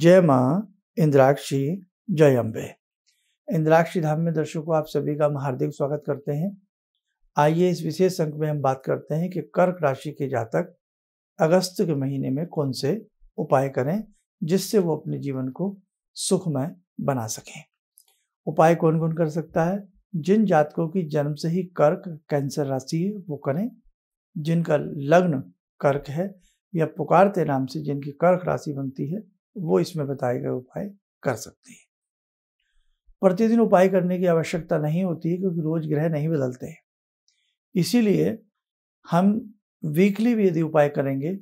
जय माँ इंद्राक्षी जय अम्बे इंद्राक्षी धाम में दर्शकों आप सभी का हम हार्दिक स्वागत करते हैं आइए इस विशेष अंक में हम बात करते हैं कि कर्क राशि के जातक अगस्त के महीने में कौन से उपाय करें जिससे वो अपने जीवन को सुखमय बना सकें उपाय कौन कौन कर सकता है जिन जातकों की जन्म से ही कर्क कैंसर राशि है वो करें जिनका लग्न कर्क है या पुकारते नाम से जिनकी कर्क राशि बनती है वो इसमें बताए गए उपाय कर सकते हैं प्रतिदिन उपाय करने की आवश्यकता नहीं होती क्योंकि रोज ग्रह नहीं बदलते हैं इसीलिए हम वीकली भी यदि उपाय करेंगे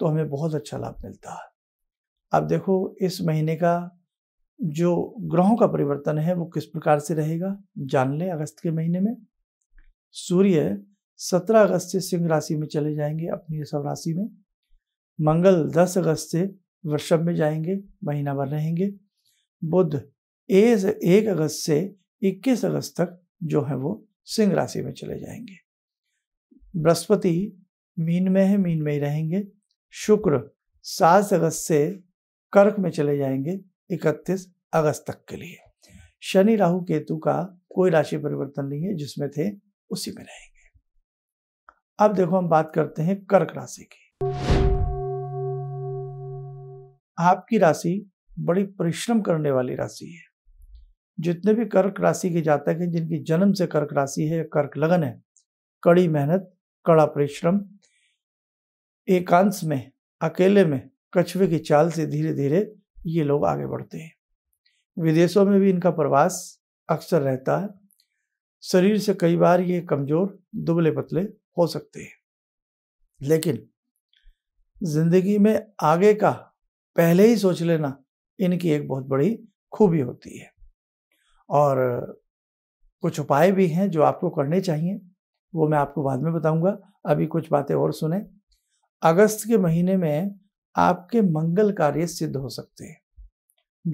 तो हमें बहुत अच्छा लाभ मिलता है अब देखो इस महीने का जो ग्रहों का परिवर्तन है वो किस प्रकार से रहेगा जान लें अगस्त के महीने में सूर्य 17 अगस्त से सिंह राशि में चले जाएंगे अपनी सब राशि में मंगल 10 अगस्त से वृषभ में जाएंगे महीना भर रहेंगे बुद्ध एज एक अगस्त से 21 अगस्त तक जो है वो सिंह राशि में चले जाएंगे बृहस्पति मीन में है मीन में ही रहेंगे शुक्र सात अगस्त से कर्क में चले जाएंगे 31 अगस्त तक के लिए शनि राहु केतु का कोई राशि परिवर्तन नहीं है जिसमें थे उसी में रहेंगे अब देखो हम बात करते हैं कर्क राशि की आपकी राशि बड़ी परिश्रम करने वाली राशि है जितने भी कर्क राशि के जातक हैं जिनकी जन्म से कर्क राशि है कर्क लगन है कड़ी मेहनत कड़ा परिश्रम एकांश में अकेले में कछुए की चाल से धीरे धीरे ये लोग आगे बढ़ते हैं विदेशों में भी इनका प्रवास अक्सर रहता है शरीर से कई बार ये कमजोर दुबले पतले हो सकते हैं लेकिन जिंदगी में आगे का पहले ही सोच लेना इनकी एक बहुत बड़ी खूबी होती है और कुछ उपाय भी हैं जो आपको करने चाहिए वो मैं आपको बाद में बताऊंगा अभी कुछ बातें और सुने अगस्त के महीने में आपके मंगल कार्य सिद्ध हो सकते हैं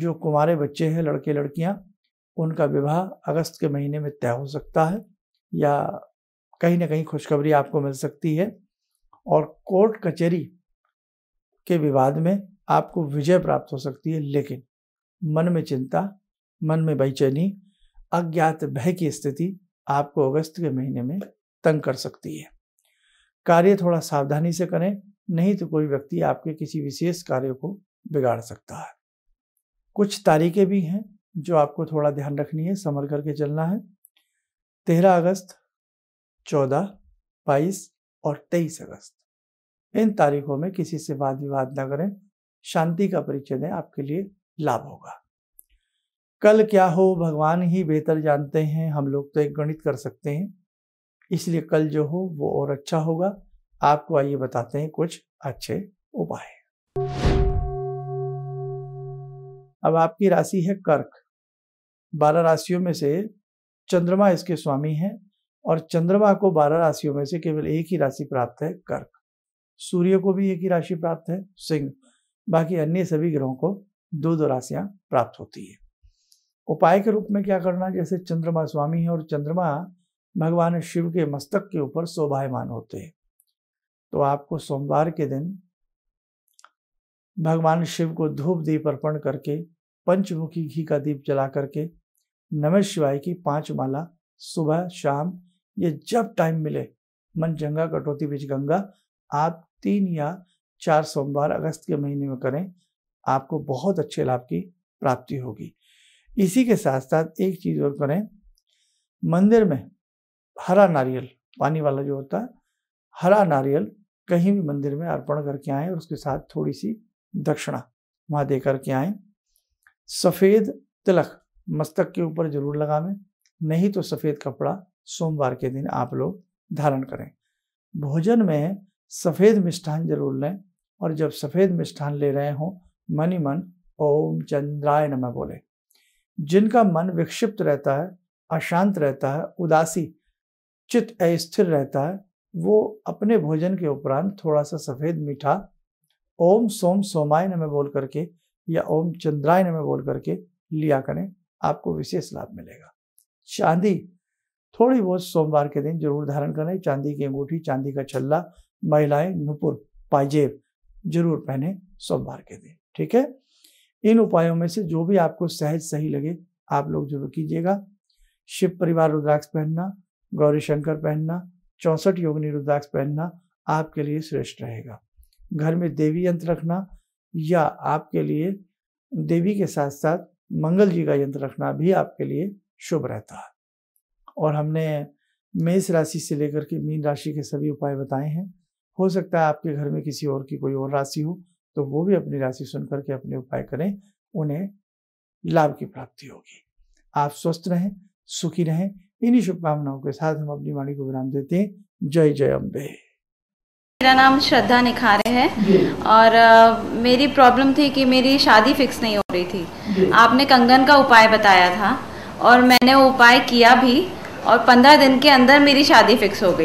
जो कुमारे बच्चे हैं लड़के लड़कियां उनका विवाह अगस्त के महीने में तय हो सकता है या कहीं ना कहीं खुशखबरी आपको मिल सकती है और कोर्ट कचहरी के विवाद में आपको विजय प्राप्त हो सकती है लेकिन मन में चिंता मन में बेचैनी अज्ञात भय की स्थिति आपको अगस्त के महीने में तंग कर सकती है कार्य थोड़ा सावधानी से करें नहीं तो कोई व्यक्ति आपके किसी विशेष कार्य को बिगाड़ सकता है कुछ तारीखें भी हैं जो आपको थोड़ा ध्यान रखनी है संभल करके चलना है तेरह अगस्त चौदह बाईस और तेईस अगस्त इन तारीखों में किसी से वाद विवाद ना करें शांति का परिचय दें आपके लिए लाभ होगा कल क्या हो भगवान ही बेहतर जानते हैं हम लोग तो एक गणित कर सकते हैं इसलिए कल जो हो वो और अच्छा होगा आपको आइए बताते हैं कुछ अच्छे उपाय अब आपकी राशि है कर्क बारह राशियों में से चंद्रमा इसके स्वामी है और चंद्रमा को बारह राशियों में से केवल एक ही राशि प्राप्त है कर्क सूर्य को भी एक ही राशि प्राप्त है सिंह बाकी अन्य सभी ग्रहों को दो दो राशियां प्राप्त होती है उपाय के रूप में क्या करना जैसे चंद्रमा स्वामी है और चंद्रमा भगवान शिव के मस्तक के ऊपर शोभायमान होते हैं तो आपको सोमवार के दिन भगवान शिव को धूप दीप अर्पण करके पंचमुखी घी का दीप जला करके नमः शिवाय की पांच माला सुबह शाम ये जब टाइम मिले मन जंगा कटौती बीच गंगा आप तीन या चार सोमवार अगस्त के महीने में करें आपको बहुत अच्छे लाभ की प्राप्ति होगी इसी के साथ साथ एक चीज़ और करें मंदिर में हरा नारियल पानी वाला जो होता है हरा नारियल कहीं भी मंदिर में अर्पण करके आए और उसके साथ थोड़ी सी दक्षिणा वहाँ दे करके आए सफ़ेद तिलक मस्तक के ऊपर जरूर लगावें नहीं तो सफ़ेद कपड़ा सोमवार के दिन आप लोग धारण करें भोजन में सफ़ेद मिष्ठान जरूर लें और जब सफ़ेद मिष्ठान ले रहे हों मन ही मन ओम चंद्राय नमः बोले जिनका मन विक्षिप्त रहता है अशांत रहता है उदासी चित अस्थिर रहता है वो अपने भोजन के उपरांत थोड़ा सा सफ़ेद मीठा ओम सोम सोमाय नमः बोल करके या ओम चंद्राय नमः बोल करके लिया करें आपको विशेष लाभ मिलेगा चांदी थोड़ी बहुत सोमवार के दिन जरूर धारण करें चांदी की अंगूठी चांदी का छल्ला महिलाएं नुपुर पाजेब जरूर पहने सोमवार के दिन ठीक है इन उपायों में से जो भी आपको सहज सही लगे आप लोग जरूर कीजिएगा शिव परिवार रुद्राक्ष पहनना गौरी शंकर पहनना चौंसठ योगनी रुद्राक्ष पहनना आपके लिए श्रेष्ठ रहेगा घर में देवी यंत्र रखना या आपके लिए देवी के साथ साथ मंगल जी का यंत्र रखना भी आपके लिए शुभ रहता है और हमने मेष राशि से लेकर के मीन राशि के सभी उपाय बताए हैं हो सकता है आपके घर में किसी और की कोई और राशि हो तो वो भी अपनी राशि सुन करके अपने उपाय करें उन्हें लाभ की प्राप्ति होगी आप स्वस्थ रहें सुखी रहें इन्हीं शुभकामनाओं के साथ हम अपनी वाणी को विराम देते हैं जय जय अम्बे मेरा नाम श्रद्धा निखारे है और आ, मेरी प्रॉब्लम थी कि मेरी शादी फिक्स नहीं हो रही थी आपने कंगन का उपाय बताया था और मैंने वो उपाय किया भी और पंद्रह दिन के अंदर मेरी शादी फिक्स हो गई